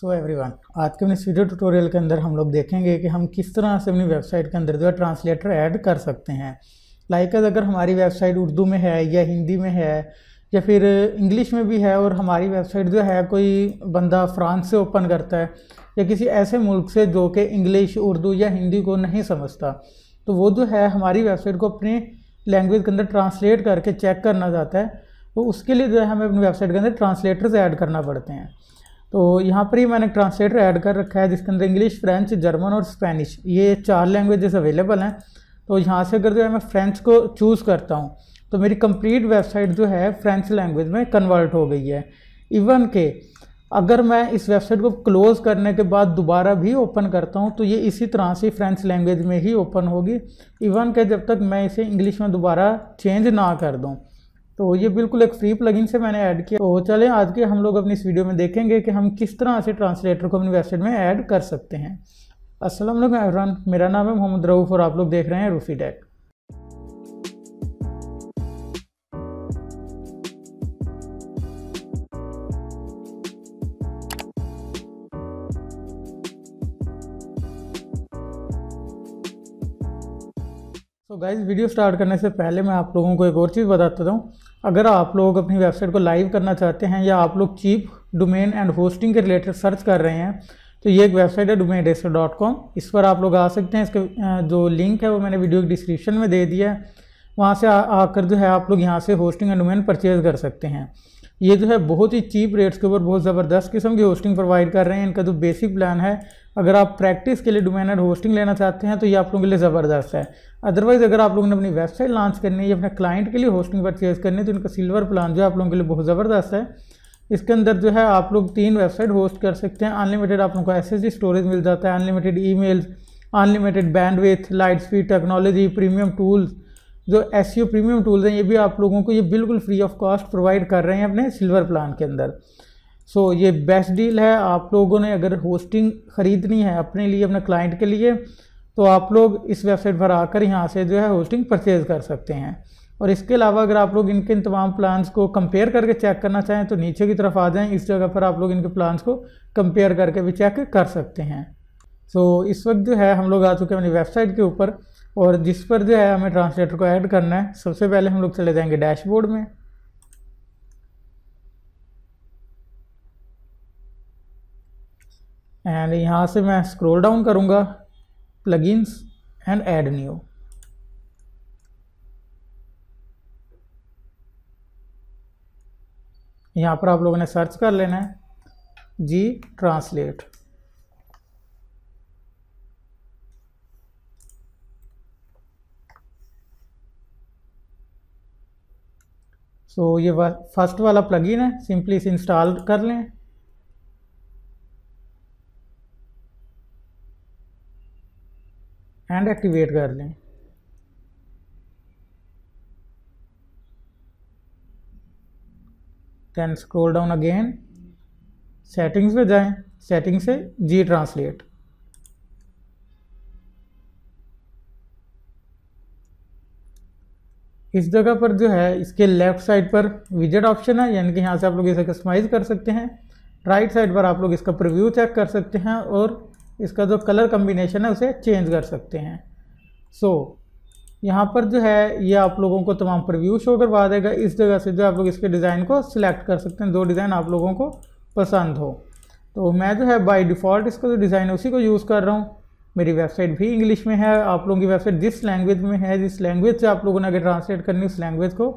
so every one आज के अपने इस वीडियो ट्यूटोरियल के अंदर हम लोग देखेंगे कि हम किस तरह से अपनी वेबसाइट के अंदर जो है ट्रांसलेटर ऐड कर सकते हैं लाइक like अगर हमारी वेबसाइट उर्दू में है या हिंदी में है या फिर इंग्लिश में भी है और हमारी वेबसाइट जो है कोई बंदा फ्रांस से ओपन करता है या किसी ऐसे मुल्क से जो कि इंग्लिश उर्दू या हिंदी को नहीं समझता तो वो जो है हमारी वेबसाइट को अपनी लैंग्वेज के अंदर ट्रांसलेट करके चेक करना चाहता है तो उसके लिए जो है हमें अपनी वेबसाइट के अंदर ट्रांसलेटर्स ऐड करना पड़ते हैं तो यहाँ पर ही मैंने ट्रांसलेटर ऐड कर रखा है जिसके अंदर इंग्लिश फ्रेंच जर्मन और स्पेनिश ये चार लैंग्वेजेस अवेलेबल हैं तो यहाँ से अगर जो है मैं फ्रेंच को चूज़ करता हूँ तो मेरी कंप्लीट वेबसाइट जो है फ्रेंच लैंग्वेज में कन्वर्ट हो गई है इवन के अगर मैं इस वेबसाइट को क्लोज़ करने के बाद दोबारा भी ओपन करता हूँ तो ये इसी तरह से फ्रेंच लैंग्वेज में ही ओपन होगी इवन के जब तक मैं इसे इंग्लिश में दोबारा चेंज ना कर दूँ तो ये बिल्कुल एक फ्री प्लगइन से मैंने ऐड किया तो चलें आज के हम लोग अपनी इस वीडियो में देखेंगे कि हम किस तरह से ट्रांसलेटर को अपनी वेबसाइट में ऐड कर सकते हैं असलम एवरान मेरा नाम है मोहम्मद रऊफ़ और आप लोग देख रहे हैं roof deck so guys video start करने से पहले मैं आप लोगों को एक और चीज़ बताता दूँ अगर आप लोग अपनी वेबसाइट को लाइव करना चाहते हैं या आप लोग चीप डोमेन एंड होस्टिंग के रिलेटेड सर्च कर रहे हैं तो ये एक वेबसाइट है डोमेन रेसर डॉट कॉम इस पर आप लोग आ सकते हैं इसके जो लिंक है वो मैंने वीडियो के डिस्क्रिप्शन में दे दिया है वहाँ से आकर जो है आप लोग यहाँ से होस्टिंग एंड डोमेन परचेज़ कर सकते हैं ये जो है बहुत ही चीप रेट्स के ऊपर बहुत ज़बरदस्त किस्म की होस्टिंग प्रोवाइड कर रहे हैं इनका जो बेसिक प्लान है अगर आप प्रैक्टिस के लिए एंड होस्टिंग लेना चाहते हैं तो ये आप लोगों के लिए ज़बरदस्त है अदरवाइज़ अगर आप लोगों ने अपनी वेबसाइट लॉन्च करनी है या अपने क्लाइंट के लिए होस्टिंग परचेज करनी है तो इनका सिल्वर प्लान जो है आप लोगों के लिए बहुत ज़बरदस्त है इसके अंदर जो है आप लोग तीन वेबसाइट होस्ट कर सकते हैं अनलिमिटेड आप लोगों को एस स्टोरेज मिल जाता है अनलिमिटेड ई unlimited bandwidth light speed technology premium tools जो एस प्रीमियम टूल्स हैं ये भी आप लोगों को ये बिल्कुल फ्री ऑफ कॉस्ट प्रोवाइड कर रहे हैं अपने सिल्वर प्लान के अंदर सो so, ये बेस्ट डील है आप लोगों ने अगर होस्टिंग ख़रीदनी है अपने लिए अपने क्लाइंट के लिए तो आप लोग इस वेबसाइट पर आकर यहाँ से जो है होस्टिंग परचेज़ कर सकते हैं और इसके अलावा अगर आप लोग इनके इन तमाम प्लान्स को कंपेयर करके चेक करना चाहें तो नीचे की तरफ आ जाएं इस जगह पर आप लोग इनके प्लान्स को कंपेयर करके भी चेक कर सकते हैं सो so, इस वक्त जो है हम लोग आ चुके हैं अपनी वेबसाइट के ऊपर और जिस पर जो है हमें ट्रांसलेटर को ऐड करना है सबसे पहले हम लोग चले जाएँगे डैशबोर्ड में एंड यहाँ से मैं स्क्रोल डाउन करूँगा प्लगइन्स एंड एड न्यू यहाँ पर आप लोगों ने सर्च कर लेना है जी ट्रांसलेट सो so, ये फर्स्ट वाला प्लगइन है सिंपली इसे इंस्टॉल कर लें एंड एक्टिवेट कर लें then scroll down again settings पे जाएं सेटिंग से जी ट्रांसलेट इस जगह पर जो है इसके लेफ्ट साइड पर विजेट ऑप्शन है यानी कि यहाँ से आप लोग इसे कस्टमाइज़ कर सकते हैं राइट साइड पर आप लोग इसका प्रिव्यू चेक कर सकते हैं और इसका जो कलर कम्बिनेशन है उसे चेंज कर सकते हैं सो so, यहाँ पर जो है ये आप लोगों को तमाम प्रव्यू शो करवा देगा इस जगह से जो आप लोग इसके डिज़ाइन को सिलेक्ट कर सकते हैं जो डिज़ाइन आप लोगों को पसंद हो तो मैं जो है बाय डिफ़ॉल्ट इसका जो डिज़ाइन है उसी को यूज़ कर रहा हूँ मेरी वेबसाइट भी इंग्लिश में है आप लोगों की वेबसाइट जिस लैंग्वेज में है जिस लैंग्वेज से आप लोगों ने अगर ट्रांसलेट करनी उस लैंग्वेज को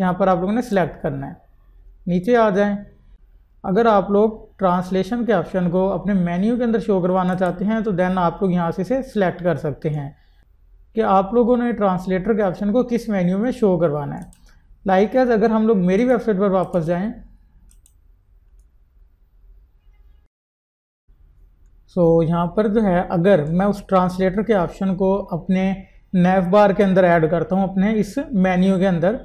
यहाँ पर आप लोगों ने सिलेक्ट करना है नीचे आ जाएँ अगर आप लोग ट्रांसलेशन के ऑप्शन को अपने मेन्यू के अंदर शो करवाना चाहते हैं तो देन आप लोग यहाँ से इसे सिलेक्ट कर सकते हैं कि आप लोगों ने ट्रांसलेटर के ऑप्शन को किस मेन्यू में शो करवाना है लाइक like अगर हम लोग मेरी वेबसाइट पर वापस जाएं सो so, यहाँ पर जो है अगर मैं उस ट्रांसलेटर के ऑप्शन को अपने नेव बार के अंदर ऐड करता हूँ अपने इस मेन्यू के अंदर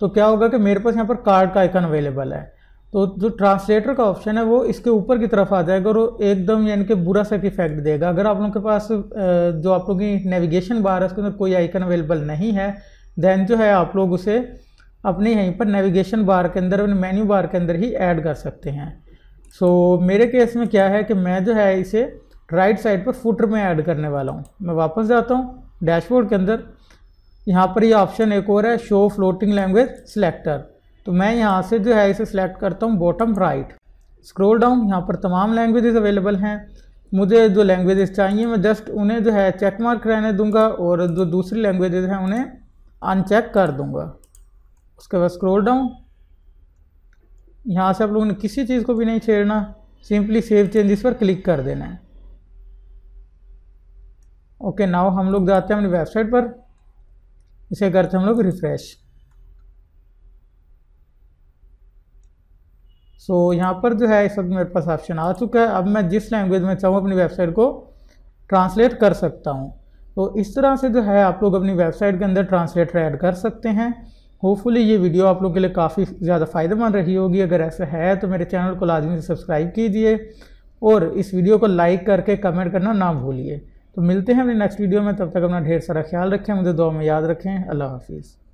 तो क्या होगा कि मेरे पास यहाँ पर कार्ड का आइकन अवेलेबल है तो जो ट्रांसलेटर का ऑप्शन है वो इसके ऊपर की तरफ आ जाएगा और एकदम यानी कि बुरा सा इफेक्ट देगा अगर आप लोगों के पास जो आप लोगों की नेविगेशन बार है उसके अंदर कोई आइकन अवेलेबल नहीं है देन जो है आप लोग उसे अपने यहीं पर नेविगेशन बार के अंदर अपने मेन्यू बार के अंदर ही ऐड कर सकते हैं सो so, मेरे केस में क्या है कि मैं जो है इसे राइट साइड पर फुटर में ऐड करने वाला हूँ मैं वापस जाता हूँ डैशबोर्ड के अंदर यहाँ पर ये यह ऑप्शन एक और है शो फ्लोटिंग लैंग्वेज सिलेक्टर तो मैं यहाँ से जो है इसे सिलेक्ट करता हूँ बॉटम राइट स्क्रोल डाउन यहाँ पर तमाम लैंग्वेजेस अवेलेबल हैं मुझे जो लैंग्वेजेस चाहिए मैं जस्ट उन्हें जो है चेक मार्क रहने दूंगा और जो दूसरी लैंग्वेजेस हैं उन्हें अनचेक कर दूंगा उसके बाद स्क्रोल डाउन यहाँ से आप लोगों ने किसी चीज़ को भी नहीं छेड़ना सिंपली सेव चेंजेस पर क्लिक कर देना है ओके नाव हम लोग जाते हैं अपनी वेबसाइट पर इसे करते हम लोग रिफ़्रेश सो so, यहाँ पर जो है इस वक्त मेरे पास ऑप्शन आ चुका है अब मैं जिस लैंग्वेज में चाहूँ अपनी वेबसाइट को ट्रांसलेट कर सकता हूँ तो इस तरह से जो है आप लोग अपनी वेबसाइट के अंदर ट्रांसलेटर ऐड कर सकते हैं होपफुली ये वीडियो आप लोग के लिए काफ़ी ज़्यादा फ़ायदेमंद रही होगी अगर ऐसा है तो मेरे चैनल को लाजमी से सब्सक्राइब कीजिए और इस वीडियो को लाइक करके कमेंट करना ना भूलिए तो मिलते हैं अपने नेक्स्ट वीडियो में तब तक अपना ढेर सारा ख्याल रखें मुझे दुआ में याद रखें अल्लाह हाफिज़